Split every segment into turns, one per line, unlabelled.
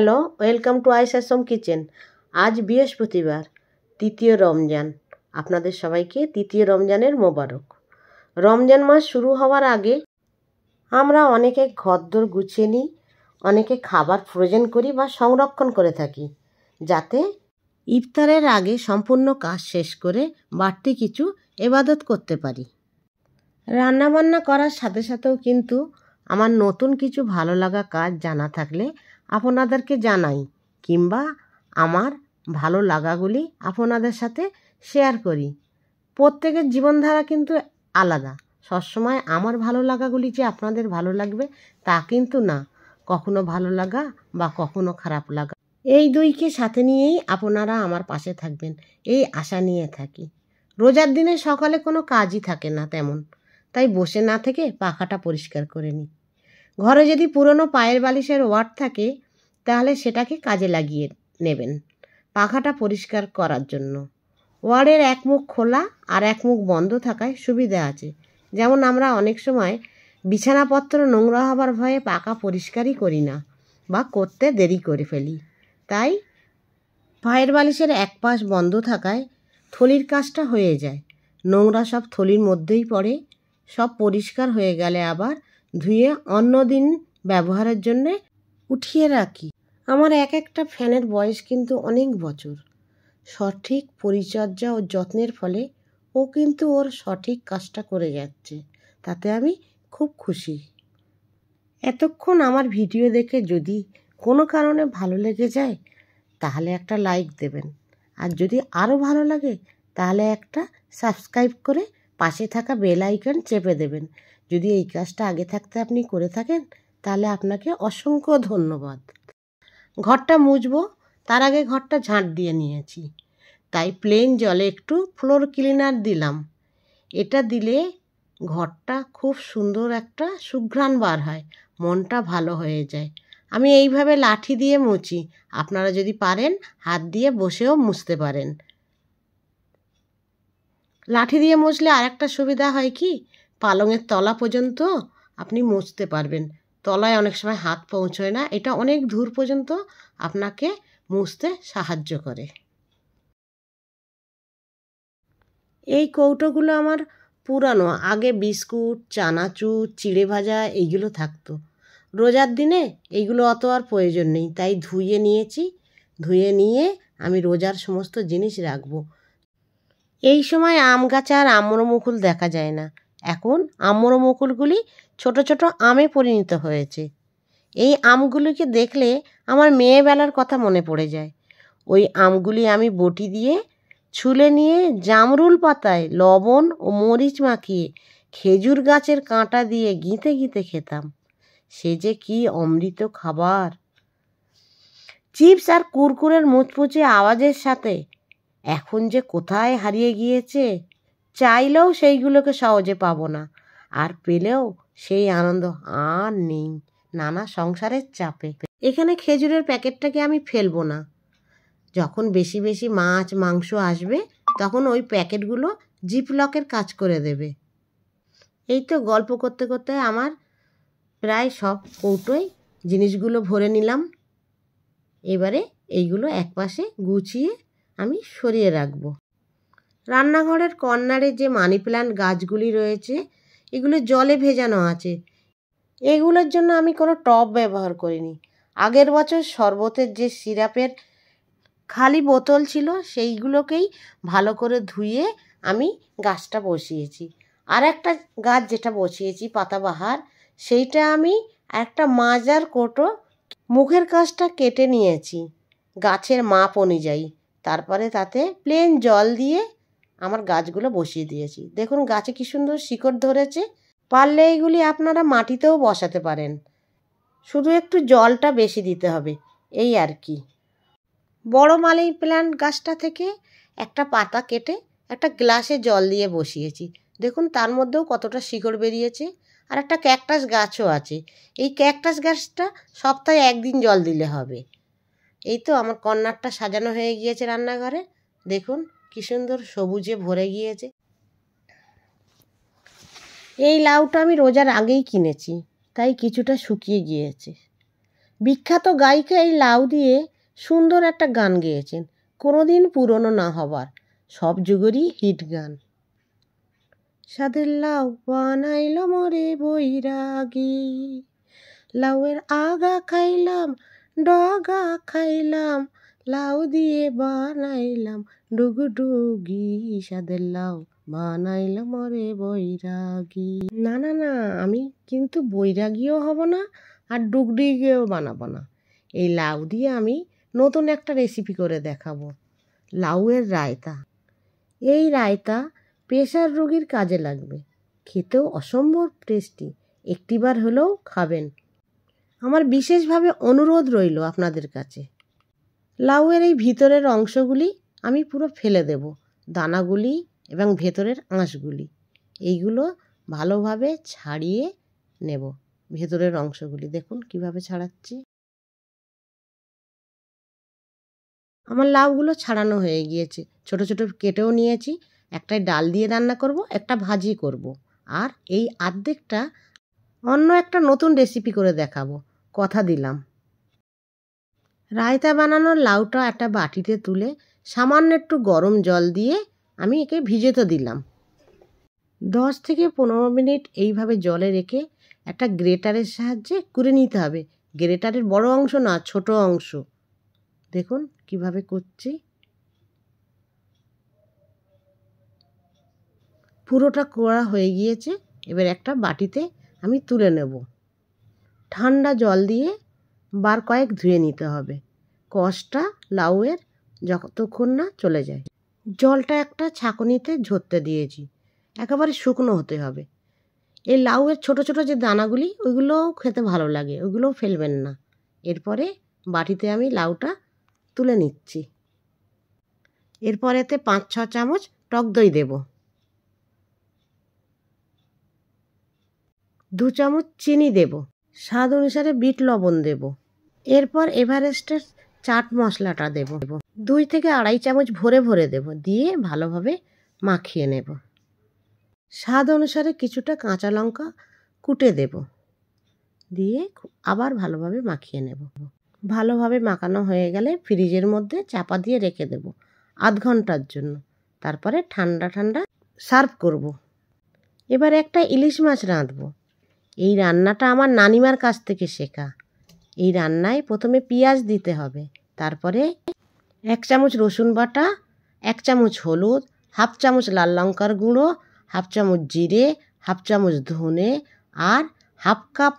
Hello welcome to ice awesome kitchen আজ বৃহস্পতিবার তৃতীয় রমজান আপনাদের সবাইকে তৃতীয় রমজানের মোবারক রমজান মাস শুরু হওয়ার আগে আমরা অনেকে ঘরদোর গুছিয়ে নিই অনেকে খাবার ফ্রোজেন করি বা সংরক্ষণ করে থাকি যাতে ইফতারের আগে সম্পূর্ণ কাজ শেষ করে বাড়তি কিছু এবাদত করতে পারি রান্নাবান্না করার সাথে সাথেও কিন্তু আমার নতুন কিছু ভালো লাগা কাজ জানা থাকলে আপনাদেরকে জানাই কিংবা আমার ভালো লাগাগুলি আপনাদের সাথে শেয়ার করি প্রত্যেকের জীবনধারা কিন্তু আলাদা সবসময় আমার ভালো লাগাগুলি যে আপনাদের ভালো লাগবে তা কিন্তু না কখনো ভালো লাগা বা কখনো খারাপ লাগা এই দুইকে সাথে নিয়েই আপনারা আমার পাশে থাকবেন এই আশা নিয়ে থাকি রোজার দিনে সকালে কোনো কাজই থাকে না তেমন তাই বসে না থেকে পাখাটা পরিষ্কার করে নিই ঘরে যদি পুরনো পায়ের বালিশের ওয়ার্ড থাকে তাহলে সেটাকে কাজে লাগিয়ে নেবেন পাখাটা পরিষ্কার করার জন্য ওয়ার্ডের এক মুখ খোলা আর এক মুখ বন্ধ থাকায় সুবিধা আছে যেমন আমরা অনেক সময় বিছানাপত্র নোংরা হবার ভয়ে পাকা পরিষ্কারই করি না বা করতে দেরি করে ফেলি তাই পায়ের বালিশের এক পাশ বন্ধ থাকায় থলির কাজটা হয়ে যায় নোংরা সব থলির মধ্যেই পড়ে সব পরিষ্কার হয়ে গেলে আবার ধুয়ে অন্য দিন ব্যবহারের জন্যে উঠিয়ে রাখি আমার এক একটা ফ্যানের বয়স কিন্তু অনেক বছর সঠিক পরিচর্যা ও যত্নের ফলে ও কিন্তু ওর সঠিক কাজটা করে যাচ্ছে তাতে আমি খুব খুশি এতক্ষণ আমার ভিডিও দেখে যদি কোনো কারণে ভালো লেগে যায় তাহলে একটা লাইক দেবেন আর যদি আরও ভালো লাগে তাহলে একটা সাবস্ক্রাইব করে পাশে থাকা বেল আইকন চেপে দেবেন যদি এই কাজটা আগে থাকতে আপনি করে থাকেন তাহলে আপনাকে অসংখ্য ধন্যবাদ ঘরটা মুছবো তার আগে ঘরটা ঝাঁট দিয়ে নিয়েছি তাই প্লেন জলে একটু ফ্লোর ক্লিনার দিলাম এটা দিলে ঘরটা খুব সুন্দর একটা সুঘ্রাণ বার হয় মনটা ভালো হয়ে যায় আমি এইভাবে লাঠি দিয়ে মুছি আপনারা যদি পারেন হাত দিয়ে বসেও মুছতে পারেন লাঠি দিয়ে মুছলে আরেকটা সুবিধা হয় কি পালঙের তলা পর্যন্ত আপনি মুছতে পারবেন তলায় অনেক সময় হাত পৌঁছয় না এটা অনেক দূর পর্যন্ত আপনাকে মুছতে সাহায্য করে এই কৌটোগুলো আমার পুরানো আগে বিস্কুট চানাচুর চিড়ে ভাজা এইগুলো থাকতো রোজার দিনে এইগুলো অত আর প্রয়োজন নেই তাই ধুয়ে নিয়েছি ধুয়ে নিয়ে আমি রোজার সমস্ত জিনিস রাখবো এই সময় আম গাছে আর আম্র দেখা যায় না এখন আম্র মুকুলগুলি ছোট ছোট আমে পরিণত হয়েছে এই আমগুলিকে দেখলে আমার মেয়েবেলার কথা মনে পড়ে যায় ওই আমগুলি আমি বটি দিয়ে ছুলে নিয়ে জামরুল পাতায় লবণ ও মরিচ মাখিয়ে খেজুর গাছের কাঁটা দিয়ে গিঁথে গিঁথে খেতাম সে যে কি অমৃত খাবার চিপস আর কুরকুরের মুচমুচে আওয়াজের সাথে এখন যে কোথায় হারিয়ে গিয়েছে চাইলেও সেইগুলোকে সহজে পাবো না আর পেলেও সেই আনন্দ আর নেই নানা সংসারের চাপে এখানে খেজুরের প্যাকেটটাকে আমি ফেলবো না যখন বেশি বেশি মাছ মাংস আসবে তখন ওই প্যাকেটগুলো জিপলকের কাজ করে দেবে এই তো গল্প করতে করতে আমার প্রায় সব কৌটোয় জিনিসগুলো ভরে নিলাম এবারে এইগুলো একপাশে গুছিয়ে আমি সরিয়ে রাখবো রান্নাঘরের কর্নারে যে মানি প্ল্যান্ট গাছগুলি রয়েছে এগুলো জলে ভেজানো আছে এগুলোর জন্য আমি কোনো টব ব্যবহার করিনি আগের বছর শরবতের যে সিরাপের খালি বোতল ছিল সেইগুলোকেই ভালো করে ধুয়ে আমি গাছটা বসিয়েছি আর একটা গাছ যেটা বসিয়েছি পাতাবাহার সেইটা আমি একটা মাজার কোটো মুখের কাজটা কেটে নিয়েছি গাছের মাপ অনুযায়ী তারপরে তাতে প্লেন জল দিয়ে আমার গাছগুলো বসিয়ে দিয়েছি দেখুন গাছে কী সুন্দর শিকড় ধরেছে পারলে এইগুলি আপনারা মাটিতেও বসাতে পারেন শুধু একটু জলটা বেশি দিতে হবে এই আর কি বড় মালি প্ল্যান্ট গাছটা থেকে একটা পাতা কেটে একটা গ্লাসে জল দিয়ে বসিয়েছি দেখুন তার মধ্যেও কতটা শিকড় বেরিয়েছে আর একটা ক্যাকটাস গাছও আছে এই ক্যাকটাস গাছটা সপ্তাহে একদিন জল দিলে হবে এই তো আমার কর্নারটা সাজানো হয়ে গিয়েছে রান্নাঘরে দেখুন কী সুন্দর সবুজে ভরে গিয়েছে এই লাউটা আমি রোজার আগেই কিনেছি তাই কিছুটা শুকিয়ে গিয়েছে বিখ্যাত গায়িকা এই লাউ দিয়ে সুন্দর একটা গান গেয়েছেন কোনো দিন পুরনো না হবার সব যুগেরই হিট গান সাদের লাউ বানাইল মরে বৈরাগী লাউয়ের আগা খাইলাম ডগা খাইলাম লাউ দিয়ে বানাইলাম ডুগডুগি সাদের লাউ বানাইলাম রে বৈরাগী না না না আমি কিন্তু বৈরাগীও হব না আর ডুগডুগিও বানাবো না এই লাউ দিয়ে আমি নতুন একটা রেসিপি করে দেখাবো লাউয়ের রায়তা এই রায়তা প্রেশার রোগীর কাজে লাগবে খেতেও অসম্ভব টেস্টি একটিবার হলেও খাবেন আমার বিশেষভাবে অনুরোধ রইল আপনাদের কাছে লাউয়ের এই ভিতরের অংশগুলি আমি পুরো ফেলে দেব দানাগুলি এবং ভেতরের আঁশগুলি এইগুলো ভালোভাবে ছাড়িয়ে নেব ভেতরের অংশগুলি দেখুন কিভাবে ছাড়াচ্ছি আমার লাউগুলো ছাড়ানো হয়ে গিয়েছে ছোট ছোট কেটেও নিয়েছি একটাই ডাল দিয়ে রান্না করব একটা ভাজি করব আর এই আর্ধেকটা অন্য একটা নতুন রেসিপি করে দেখাবো কথা দিলাম রায়তা বানানোর লাউটা একটা বাটিতে তুলে সামান্য একটু গরম জল দিয়ে আমি একে ভিজে তো দিলাম দশ থেকে পনেরো মিনিট এইভাবে জলে রেখে একটা গ্রেটারের সাহায্যে করে নিতে হবে গ্রেটারের বড় অংশ না ছোট অংশ দেখুন কিভাবে করছি পুরোটা কোড়া হয়ে গিয়েছে এবার একটা বাটিতে আমি তুলে নেব ঠান্ডা জল দিয়ে বার কয়েক ধুয়ে নিতে হবে কষটা লাউয়ের যতক্ষণ না চলে যায় জলটা একটা ছাঁকনিতে ঝরতে দিয়েছি একেবারে শুকনো হতে হবে এই লাউয়ের ছোট ছোট যে দানাগুলি ওইগুলোও খেতে ভালো লাগে ওইগুলোও ফেলবেন না এরপরে বাটিতে আমি লাউটা তুলে নিচ্ছি এরপরেতে পাঁচ ছ চামচ টক দই দেব দু চামচ চিনি দেব স্বাদ অনুসারে বিট লবণ দেব এরপর এভারেস্টের চাট মশলাটা দেব দুই থেকে আড়াই চামচ ভরে ভরে দেব দিয়ে ভালোভাবে মাখিয়ে নেব স্বাদ অনুসারে কিছুটা কাঁচা লঙ্কা কুটে দেব দিয়ে আবার ভালোভাবে মাখিয়ে নেব ভালোভাবে মাখানো হয়ে গেলে ফ্রিজের মধ্যে চাপা দিয়ে রেখে দেব আধ ঘন্টার জন্য তারপরে ঠান্ডা ঠান্ডা সার্ভ করব এবার একটা ইলিশ মাছ রাঁধবো এই রান্নাটা আমার নানিমার কাছ থেকে শেখা এই রান্নায় প্রথমে পেঁয়াজ দিতে হবে তারপরে এক চামচ রসুন বাটা এক চামচ হলুদ হাফ চামচ লাল লঙ্কার গুঁড়ো হাফ চামচ জিরে হাফ চামচ ধনে আর হাফ কাপ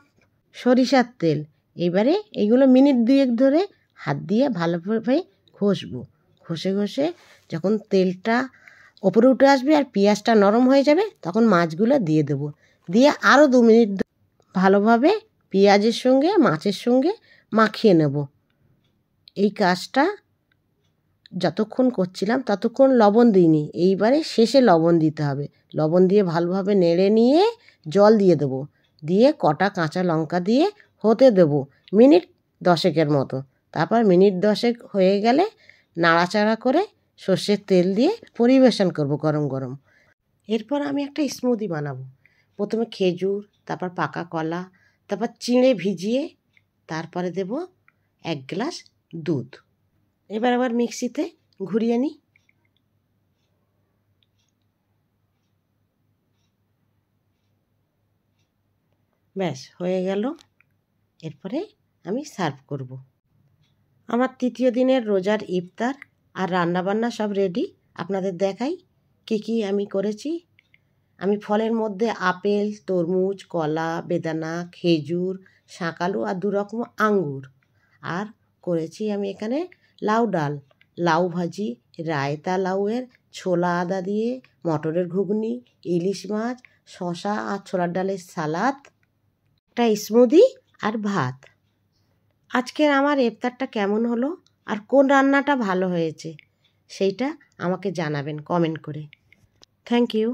সরিষার তেল এবারে এগুলো মিনিট দুয়েক ধরে হাত দিয়ে ভালোভাবে ঘষবো ঘষে ঘষে যখন তেলটা ওপরে উঠে আসবে আর পেঁয়াজটা নরম হয়ে যাবে তখন মাছগুলো দিয়ে দেবো দিয়ে আরও দু মিনিট ভালোভাবে পেঁয়াজের সঙ্গে মাছের সঙ্গে মাখিয়ে নেব এই কাজটা যতক্ষণ করছিলাম ততক্ষণ লবণ দিইনি এইবারে শেষে লবণ দিতে হবে লবণ দিয়ে ভালোভাবে নেড়ে নিয়ে জল দিয়ে দেবো দিয়ে কটা কাঁচা লঙ্কা দিয়ে হতে দেবো মিনিট দশেকের মতো তারপর মিনিট দশেক হয়ে গেলে নাড়াচাড়া করে সর্ষের তেল দিয়ে পরিবেশন করব গরম গরম এরপর আমি একটা স্মুদি বানাবো প্রথমে খেজুর তারপর পাকা কলা তারপর চিঁড়ে ভিজিয়ে তারপরে দেব এক গ্লাস দুধ এবার আবার মিক্সিতে ঘুরিয়ে নিই ব্যাস হয়ে গেল এরপরে আমি সার্ভ করব। আমার তৃতীয় দিনের রোজার ইফতার আর রান্নাবান্না সব রেডি আপনাদের দেখাই কি কি আমি করেছি আমি ফলের মধ্যে আপেল তরমুজ কলা বেদানা খেজুর শাঁকালু আর দু রকম আঙ্গুর আর করেছি আমি এখানে লাউ ডাল লাউ ভাজি রায়তা লাউয়ের ছোলা আদা দিয়ে মটরের ঘুগনি ইলিশ মাছ শশা আর ছোলার ডালের সালাদ একটা স্মুদি আর ভাত আজকের আমার এফতারটা কেমন হলো আর কোন রান্নাটা ভালো হয়েছে সেইটা আমাকে জানাবেন কমেন্ট করে থ্যাংক ইউ